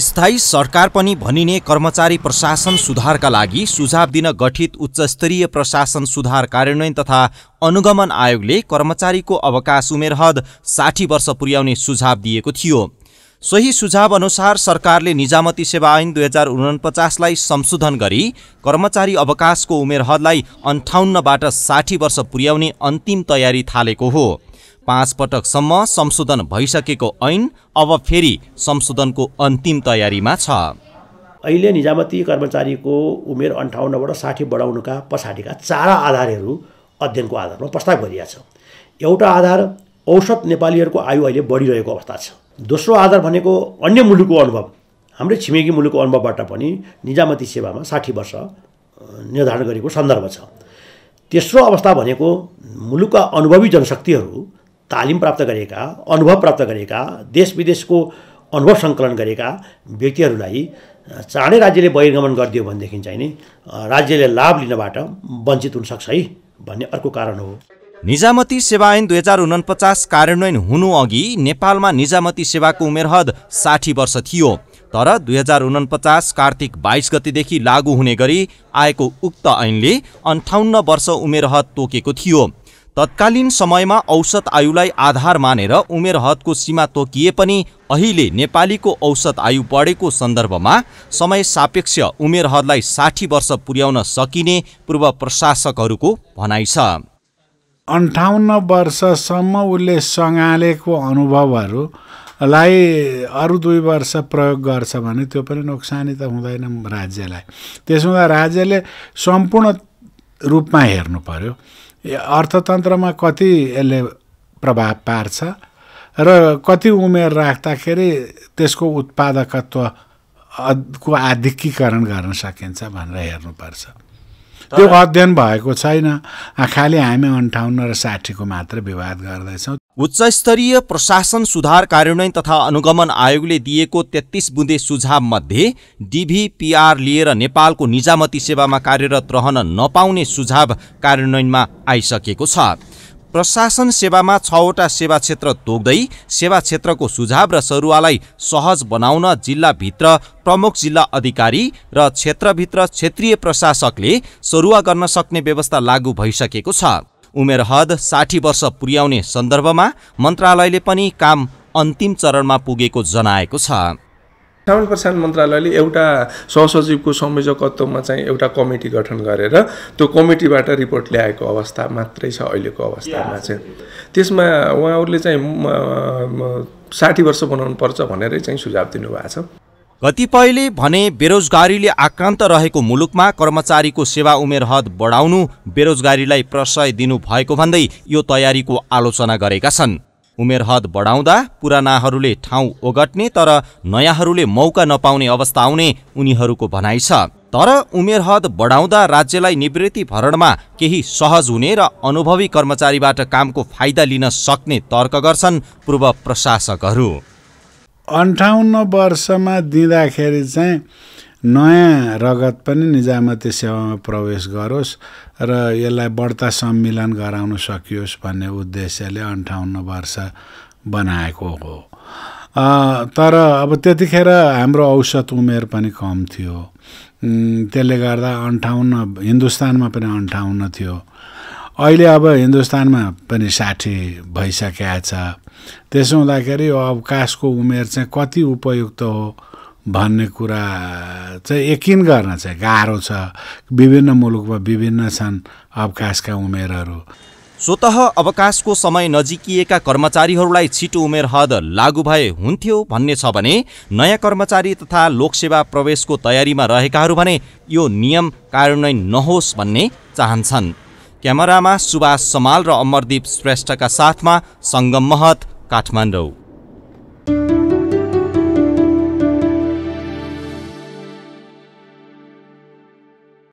स्थायी सरकार पनि भनिने कर्मचारी प्रशासन सुधारका लागि सुझाव दिन गठित उच्चस्तरीय प्रशासन सुधार कार्यान्वयन तथा अनुगमन आयोगले कर्मचारीको अवकाश उमेर हद साठी वर्ष पुर्याउने सुझाव दिएको थियो सोही सुझाव अनुसार सरकारले निजामती सेवा ऐन दुई हजार उनपचासलाई संशोधन गरी कर्मचारी अवकाशको उमेर हदलाई अन्ठाउन्नबाट साठी वर्ष पुर्याउने अन्तिम तयारी थालेको हो पाँच पटकसम्म संशोधन भइसकेको ऐन अब फेरि संशोधनको अन्तिम तयारीमा छ अहिले निजामती कर्मचारीको उमेर अन्ठाउन्नबाट साठी बढाउनुका पछाडिका चारा आधारहरू अध्ययनको आधारमा प्रस्ताव गरिएको छ एउटा आधार औसत नेपालीहरूको आयु अहिले बढिरहेको अवस्था छ दोस्रो आधार भनेको अन्य मुलुकको अनुभव हाम्रै छिमेकी मुलुकको अनुभवबाट पनि निजामती सेवामा साठी वर्ष निर्धारण गरेको सन्दर्भ छ तेस्रो अवस्था भनेको मुलुकका अनुभवी जनशक्तिहरू तालिम प्राप्त गरेका अनुभव प्राप्त गरेका देश विदेशको अनुभव सङ्कलन गरेका व्यक्तिहरूलाई चाँडै राज्यले बहिर्गमन गरिदियो भनेदेखि चाहिँ नि राज्यले लाभ लिनबाट वञ्चित हुनसक्छ है भन्ने अर्को कारण हो निजामती सेवा ऐन दुई हजार उनपचास कार्यान्वयन हुनुअघि नेपालमा निजामती सेवाको उमेर हद साठी वर्ष थियो तर दुई हजार उनपचास कार्तिक बाइस गतिदेखि लागू हुने गरी आएको उक्त ऐनले अन्ठाउन्न वर्ष उमेर हद तोकेको थियो तत्कालीन समयमा औसत आयुलाई आधार मानेर उमेर हदको सीमा तोकिए पनि अहिले नेपालीको औसत आयु बढेको सन्दर्भमा समय सापेक्ष उमेर हदलाई साठी वर्ष पुर्याउन सकिने पूर्व प्रशासकहरूको भनाइ छ अन्ठाउन्न वर्षसम्म उसले सँगालेको अनुभवहरूलाई अरू दुई वर्ष प्रयोग गर्छ भने त्यो पनि नोक्सानी त हुँदैन राज्यलाई त्यसो राज्यले सम्पूर्ण रूपमा हेर्नु पर्यो अर्थतन्त्रमा कति यसले प्रभाव पार्छ र कति उमेर राख्दाखेरि त्यसको उत्पादकत्व को गर्न सकिन्छ भनेर हेर्नुपर्छ त्यो अध्ययन भएको छैन खालि हामी अन्ठाउन्न र साठीको मात्र विवाद गर्दैछौँ उच्चस्तरीय प्रशासन सुधार कार्यान्वयन तथा अनुगमन आयोगले दिएको तेत्तिस बुँदे सुझावमध्ये डिभिपिआर लिएर नेपालको निजामती सेवामा कार्यरत रहन नपाउने सुझाव कार्यान्वयनमा आइसकेको छ प्रशासन सेवामा छवटा सेवा क्षेत्र तोक्दै सेवा क्षेत्रको सुझाव र सरुवालाई सहज बनाउन जिल्लाभित्र प्रमुख जिल्ला अधिकारी र क्षेत्रभित्र क्षेत्रीय प्रशासकले सरुवा गर्न सक्ने व्यवस्था लागू भइसकेको छ उमेर हद साठी वर्ष पुर्याउने सन्दर्भमा मन्त्रालयले पनि काम अन्तिम चरणमा पुगेको जनाएको छ साउन प्रसाद मन्त्रालयले एउटा सहसचिवको संयोजकत्वमा चाहिँ एउटा कमिटी गठन गरेर त्यो कमिटीबाट रिपोर्ट ल्याएको अवस्था मात्रै छ अहिलेको अवस्थामा चाहिँ त्यसमा उहाँहरूले चाहिँ साठी वर्ष बनाउनु पर्छ भनेरै चाहिँ सुझाव दिनुभएको छ कतिपयले भने बेरोजगारीले आक्रान्त रहेको मुलुकमा कर्मचारीको सेवा उमेर हद बढाउनु बेरोजगारीलाई प्रशय दिनु भएको भन्दै यो तयारीको आलोचना गरेका छन् उमेर हद बढाउँदा पुरानाहरूले ठाउँ ओगट्ने तर नयाँहरूले मौका नपाउने अवस्था आउने उनीहरूको भनाइ छ तर उमेर हद बढाउँदा राज्यलाई निवृत्ति भरणमा केही सहज हुने र अनुभवी कर्मचारीबाट कामको फाइदा लिन सक्ने तर्क गर्छन् पूर्व प्रशासकहरू अन्ठाउन्न वर्षमा दिँदाखेरि चाहिँ नयाँ रगत पनि निजामती सेवामा प्रवेश गरोस् र यसलाई बढ्ता सम्मिलन गराउन सकियोस् भन्ने उद्देश्यले अन्ठाउन्न वर्ष बनाएको हो तर अब त्यतिखेर हाम्रो औसत उमेर पनि कम थियो त्यसले गर्दा अन्ठाउन्न हिन्दुस्तानमा पनि अन्ठाउन्न थियो अहिले अब हिन्दुस्तानमा पनि साठी भइसकेका छ त्यसो हुँदाखेरि यो अवकाशको उमेर चाहिँ कति उपयुक्त हो भन्ने कुरा चाहिँ यकिन गर्न चाहिँ गाह्रो छ विभिन्न मुलुकमा विभिन्न छन् अवकाशका उमेरहरू स्वत अवकाशको समय नजिकिएका कर्मचारीहरूलाई छिटो उमेर हद लागू भए हुन्थ्यो भन्ने छ भने नयाँ कर्मचारी तथा लोकसेवा प्रवेशको तयारीमा रहेकाहरू भने यो नियम कार्यान्वयन नहोस् भन्ने चाहन्छन् क्यामेरामा सुभाष समाल र अमरदीप श्रेष्ठका साथमा सङ्गम महत काठमाडौँ